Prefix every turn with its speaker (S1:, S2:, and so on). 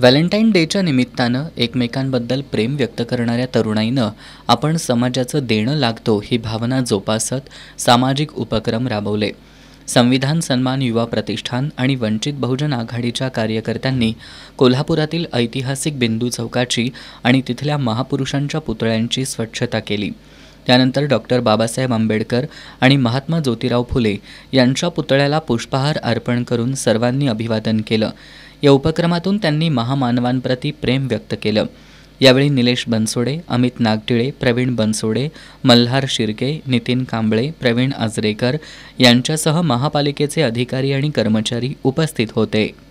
S1: Valentine डेच्या निमित्तानं एकमेकांबद्दल प्रेम व्यक्त करणाऱ्या तरुणाईनं आपण समाजाचं देणं लागतो ही भावना जोपासत सामाजिक उपक्रम राबवले संविधान सन्मान युवा प्रतिष्ठान आणि वंचित बहुजन आघाडीच्या कार्यकर्त्यांनी कोल्हापुरातील ऐतिहासिक बिंदू चौकाची आणि तिथल्या महापुरुषांच्या पुतळ्यांची स्वच्छता केली त्यानंतर डॉक्टर बाबासाहेब आंबेडकर आणि महात्मा ज्योतिराव फुले यांच्या पुतळ्याला पुष्पहार अर्पण करून सर्वांनी अभिवादन केलं या उपक्रमातून त्यांनी महामानवांप्रती प्रेम व्यक्त केलं यावेळी निलेश बनसोडे अमित नागटिळे प्रवीण बनसोडे मल्हार शिर्के नितीन कांबळे प्रवीण आजरेकर यांच्यासह महापालिकेचे अधिकारी आणि कर्मचारी उपस्थित होते